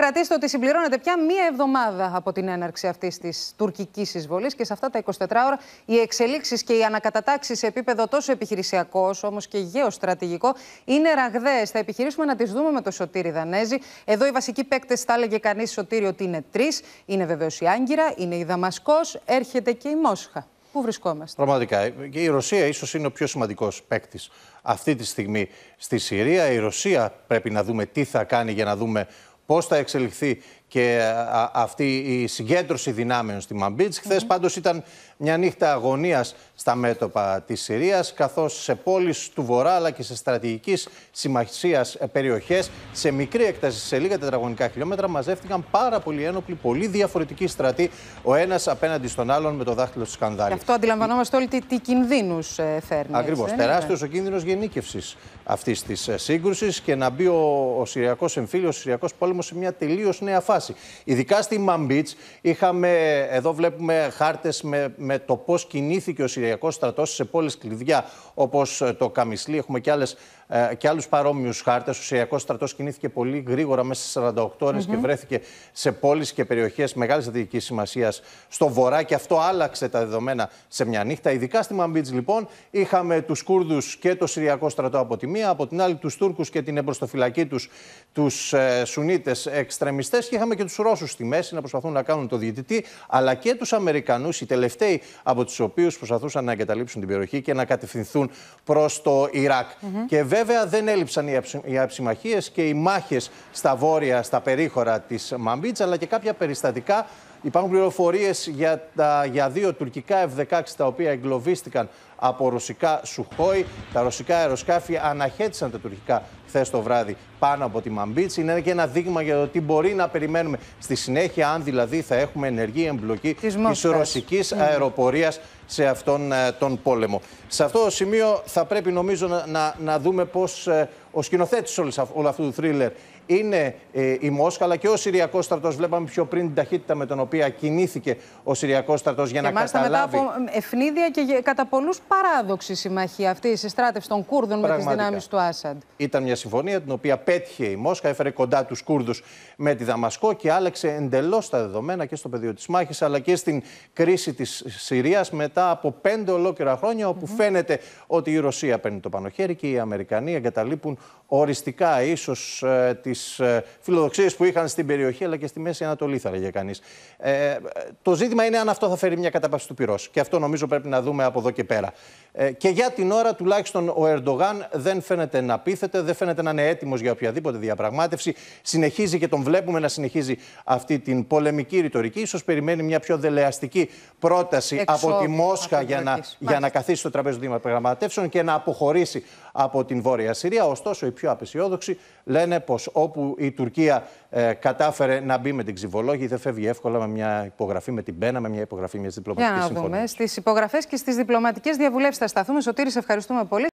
Κρατήστε ότι συμπληρώνεται πια μία εβδομάδα από την έναρξη αυτής της τουρκικής εισβολής και σε αυτά τα 24 ώρα οι εξελίξεις και οι ανακατατάξεις σε επίπεδο τόσο επιχειρησιακό όσο και γεωστρατηγικό είναι ραγδαίες. Θα επιχειρήσουμε να τις δούμε με το Σωτήρι Δανέζη. Εδώ οι βασικοί παίκτες, θα έλεγε κανείς Σωτήρι, ότι είναι τρεις. Είναι βεβαίως η Άγκυρα, είναι η Δαμασκός, έρχεται και η Μόσχα. Πού βρισκόμαστε. Πραγματικά. Και η Ρωσία ίσως είναι ο πιο σημαντικός παίκτης αυτή τη στιγμή στη Συρία. Η Ρωσία πρέπει να δούμε τι θα κάνει για να δούμε Πώς θα εξελιχθεί και αυτή η συγκέντρωση δυνάμεων στη Μαμπίτς. Χθες mm-hmm. Ναι. πάντως ήταν μια νύχτα αγωνίας στα μέτωπα της Συρίας καθώς σε πόλεις του Βορρά αλλά και σε στρατηγικής σημασία ε, περιοχές σε μικρή έκταση, σε λίγα τετραγωνικά χιλιόμετρα, μαζεύτηκαν πάρα πολλοί ένοπλοι, πολύ διαφορετικοί στρατοί, ο ένας απέναντι στον άλλον με το δάχτυλο του σκανδάλι. Και αυτό αντιλαμβανόμαστε όλοι τι, τι κινδύνους ε, φέρνει. Ακριβώ. Τεράστιος ο κίνδυνος γενίκευσης αυτής της ε, σύγκρουσης και να μπει ο, ο Συριακός εμφύλιος, ο Συριακός πόλεμος σε μια τελείως νέα φάση φάση. Ειδικά στη Μαμπίτ, είχαμε, εδώ βλέπουμε χάρτες με, το πώς κινήθηκε ο Συριακός στρατός σε πόλεις κλειδιά όπως το Καμισλή. Έχουμε και άλλες ε, και άλλους παρόμοιους χάρτες. Ο Συριακός στρατός κινήθηκε πολύ γρήγορα μέσα στις 48 ωρε και βρέθηκε σε πόλεις και περιοχές μεγάλης στρατηγικής σημασίας στο βορρά και αυτό άλλαξε τα δεδομένα σε μια νύχτα. Ειδικά στη Μαμπίτζ, λοιπόν, είχαμε τους Κούρδους και το Συριακό στρατό από τη μία, από την άλλη τους Τούρκους και την εμπροστοφυλακή τους τους ε, Σουνίτες εξτρεμιστές και είχαμε και τους Ρώσους στη μέση να προσπαθούν να κάνουν το διαιτητή, αλλά και τους Αμερικανούς, οι τελευταίοι από τους οποίους προσπαθούσαν να εγκαταλείψουν την περιοχή και να κατευθυνθούν προς το Ιράκ. Mm-hmm. Βέβαια δεν έλειψαν οι αψημαχίες και οι μάχες στα βόρεια, στα περίχωρα της Μαμπίτσα, αλλά και κάποια περιστατικά Υπάρχουν πληροφορίες για, τα, για δύο τουρκικά F-16 τα οποία εγκλωβίστηκαν από ρωσικά Σουχόι. Τα ρωσικά αεροσκάφη αναχέτησαν τα τουρκικά χθες το βράδυ πάνω από τη Μαμπίτση. Είναι και ένα δείγμα για το τι μπορεί να περιμένουμε στη συνέχεια, αν δηλαδή θα έχουμε ενεργή εμπλοκή της ρωσικής mm. αεροπορίας σε αυτόν ε, τον πόλεμο. Σε αυτό το σημείο θα πρέπει νομίζω να, να, δούμε πώς ε, ο σκηνοθέτης όλου αυτού του θρίλερ είναι ε, η Μόσχα, αλλά και ο Συριακός στρατός. Βλέπαμε πιο πριν την ταχύτητα με την οποία κινήθηκε ο Συριακός στρατός για και να μάλιστα καταλάβει. Μετά από ευνίδια και κατά πολλούς παράδοξη συμμαχία αυτή η συστράτευση των Κούρδων Πραγματικά. με τις δυνάμεις του Άσαντ. Ήταν μια συμφωνία την οποία πέτυχε η Μόσχα, έφερε κοντά τους Κούρδους με τη Δαμασκό και άλλαξε εντελώς τα δεδομένα και στο πεδίο της μάχης αλλά και στην κρίση της Συρίας μετά από πέντε ολόκληρα χρόνια, όπου mm -hmm. φαίνεται ότι η Ρωσία παίρνει το πανοχέρι και οι Αμερικανοί εγκαταλείπουν οριστικά ίσως ε, τις ε, φιλοδοξίες που είχαν στην περιοχή αλλά και στη Μέση Ανατολή, θα έλεγε κανείς. Ε, το ζήτημα είναι αν αυτό θα φέρει μια κατάπαυση του πυρός. Και αυτό νομίζω πρέπει να δούμε από εδώ και πέρα. Ε, και για την ώρα, τουλάχιστον ο Ερντογάν δεν φαίνεται να πείθεται, δεν φαίνεται να είναι έτοιμος για οποιαδήποτε διαπραγμάτευση. Συνεχίζει και τον βλέπουμε να συνεχίζει αυτή την πολεμική ρητορική. σω περιμένει μια πιο δελεαστική πρόταση από τη Μόσχα για να, για να καθίσει στο τραπέζι των διαπραγματεύσεων και να αποχωρήσει από την Βόρεια Συρία. Ωστόσο, οι πιο απεσιόδοξοι λένε πως όπου η Τουρκία ε, κατάφερε να μπει με την ξυβολόγη. Δεν φεύγει εύκολα με μια υπογραφή, με την πένα, με μια υπογραφή μιας διπλωματικής συμφωνία. Για να δούμε. Στις υπογραφές και στις διπλωματικές διαβουλεύσεις θα σταθούμε. Σωτήρη, ευχαριστούμε πολύ.